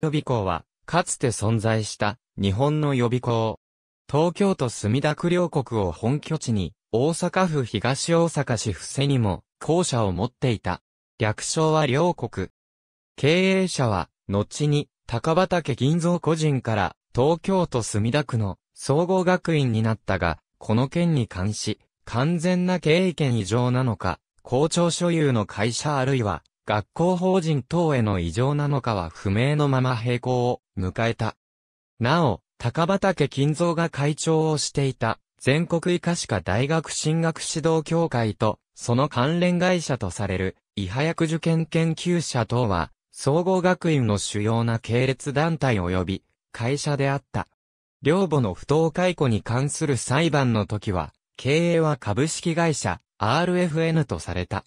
予備校は、かつて存在した日本の予備校。東京都墨田区両国を本拠地に、大阪府東大阪市伏瀬にも校舎を持っていた。略称は両国。経営者は、後に、高畑銀蔵個人から、東京都墨田区の総合学院になったが、この件に関し、完全な経営権異常なのか、校長所有の会社あるいは、学校法人等への異常なのかは不明のまま並行を迎えた。なお、高畑金蔵が会長をしていた全国医科歯科大学進学指導協会とその関連会社とされる医早く受験研究者等は総合学院の主要な系列団体及び会社であった。両母の不当解雇に関する裁判の時は経営は株式会社 RFN とされた。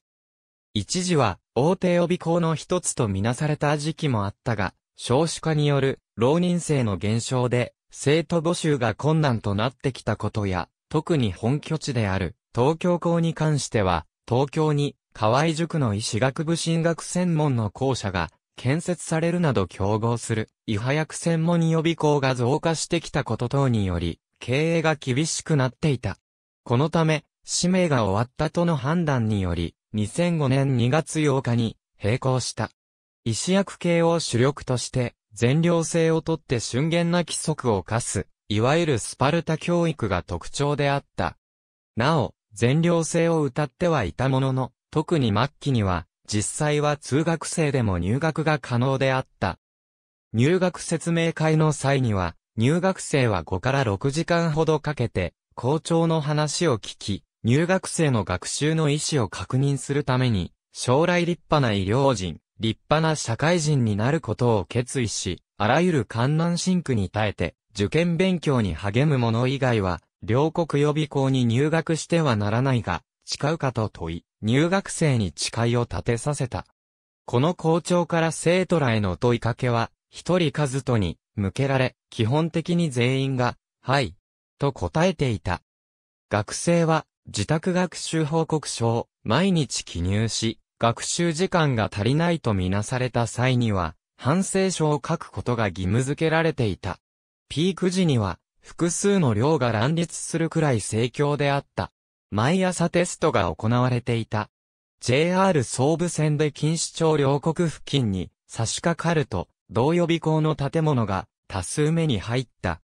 一時は大手予備校の一つとみなされた時期もあったが、少子化による浪人生の減少で生徒募集が困難となってきたことや、特に本拠地である東京校に関しては、東京に河合塾の医師学部進学専門の校舎が建設されるなど競合する、いはやく専門予備校が増加してきたこと等により、経営が厳しくなっていた。このため、使命が終わったとの判断により、2005年2月8日に並行した。医師薬系を主力として、全寮性をとって瞬間な規則を課す、いわゆるスパルタ教育が特徴であった。なお、全寮性を謳ってはいたものの、特に末期には、実際は通学生でも入学が可能であった。入学説明会の際には、入学生は5から6時間ほどかけて、校長の話を聞き、入学生の学習の意思を確認するために、将来立派な医療人、立派な社会人になることを決意し、あらゆる観難深苦に耐えて、受験勉強に励む者以外は、両国予備校に入学してはならないが、誓うかと問い、入学生に誓いを立てさせた。この校長から生徒らへの問いかけは、一人数とに、向けられ、基本的に全員が、はい、と答えていた。学生は、自宅学習報告書を毎日記入し、学習時間が足りないとみなされた際には、反省書を書くことが義務付けられていた。ピーク時には、複数の寮が乱立するくらい盛況であった。毎朝テストが行われていた。JR 総武線で錦糸町両国付近に差し掛かると、同予備校の建物が多数目に入った。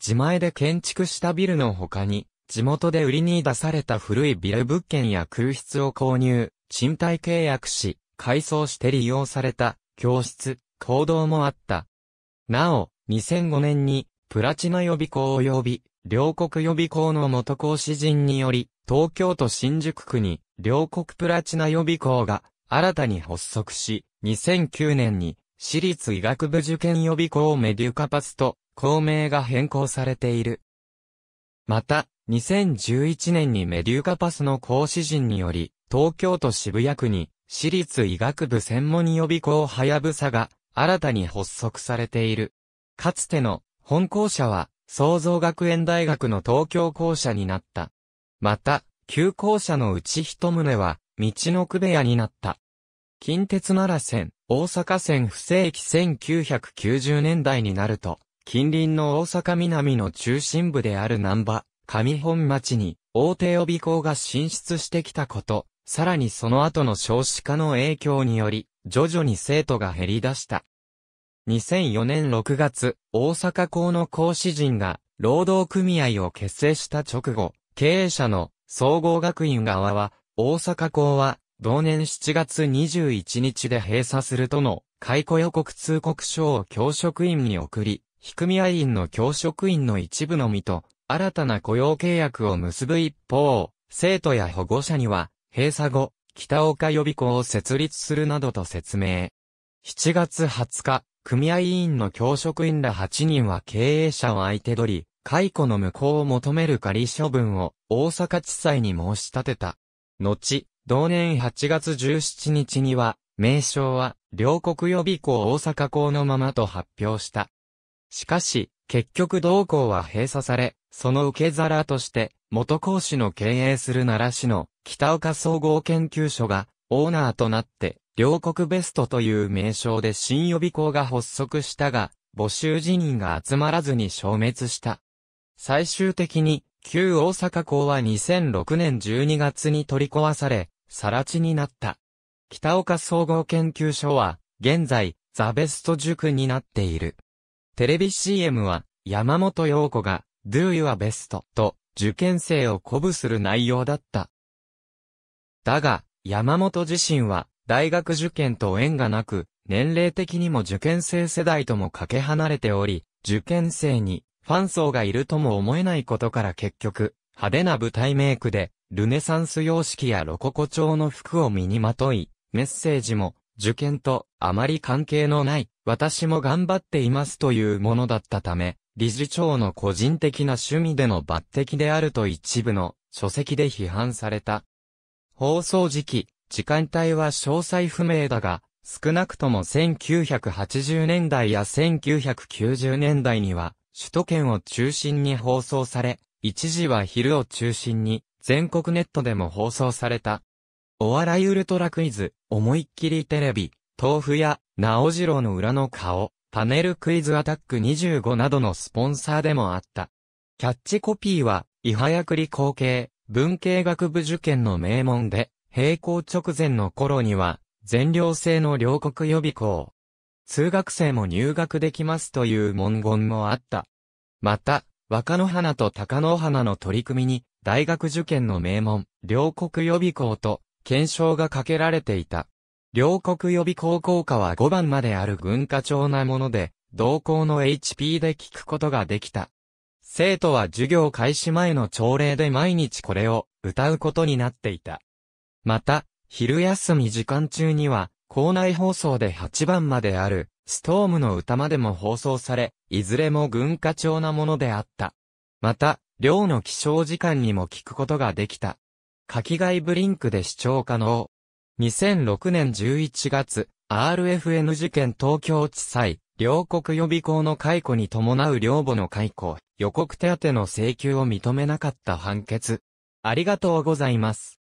自前で建築したビルの他に、地元で売りに出された古いビル物件や空室を購入、賃貸契約し、改装して利用された教室、行動もあった。なお、2005年にプラチナ予備校及び両国予備校の元講師陣により、東京都新宿区に両国プラチナ予備校が新たに発足し、2009年に私立医学部受験予備校メデュカパスと校名が変更されている。また、2011年にメデューカパスの講師陣により、東京都渋谷区に、私立医学部専門予備校はやぶさが、新たに発足されている。かつての、本校舎は、創造学園大学の東京校舎になった。また、旧校舎のうち一棟は、道の区部屋になった。近鉄奈良線、大阪線不正規1990年代になると、近隣の大阪南の中心部である南波、上本町に大手予備校が進出してきたこと、さらにその後の少子化の影響により、徐々に生徒が減り出した。2004年6月、大阪校の講師陣が、労働組合を結成した直後、経営者の総合学院側は、大阪校は、同年7月21日で閉鎖するとの解雇予告通告書を教職員に送り、引組合員の教職員の一部のみと新たな雇用契約を結ぶ一方、生徒や保護者には、閉鎖後、北岡予備校を設立するなどと説明。7月20日、組合委員の教職員ら8人は経営者を相手取り、解雇の無効を求める仮処分を大阪地裁に申し立てた。後、同年8月17日には、名称は、両国予備校大阪校のままと発表した。しかし、結局同校は閉鎖され、その受け皿として、元講師の経営する奈良市の北岡総合研究所がオーナーとなって、両国ベストという名称で新予備校が発足したが、募集辞任が集まらずに消滅した。最終的に、旧大阪校は2006年12月に取り壊され、さら地になった。北岡総合研究所は、現在、ザベスト塾になっている。テレビ CM は、山本陽子が、do your best と受験生を鼓舞する内容だった。だが、山本自身は大学受験と縁がなく、年齢的にも受験生世代ともかけ離れており、受験生にファン層がいるとも思えないことから結局、派手な舞台メイクで、ルネサンス様式やロココ調の服を身にまとい、メッセージも、受験とあまり関係のない、私も頑張っていますというものだったため、理事長の個人的な趣味での抜擢であると一部の書籍で批判された。放送時期、時間帯は詳細不明だが、少なくとも1980年代や1990年代には、首都圏を中心に放送され、一時は昼を中心に、全国ネットでも放送された。お笑いウルトラクイズ、思いっきりテレビ、豆腐屋、直次郎の裏の顔、パネルクイズアタック25などのスポンサーでもあった。キャッチコピーは、いはやくり後継、文系学部受験の名門で、並行直前の頃には、全寮制の両国予備校。通学生も入学できますという文言もあった。また、若野花と高野花の取り組みに、大学受験の名門、両国予備校と、検証がかけられていた。両国予備校校歌は5番まである文化庁なもので、同校の HP で聞くことができた。生徒は授業開始前の朝礼で毎日これを歌うことになっていた。また、昼休み時間中には、校内放送で8番まである、ストームの歌までも放送され、いずれも文化庁なものであった。また、寮の起床時間にも聞くことができた。書き替えブリンクで視聴可能。2006年11月、RFN 事件東京地裁、両国予備校の解雇に伴う両母の解雇、予告手当の請求を認めなかった判決。ありがとうございます。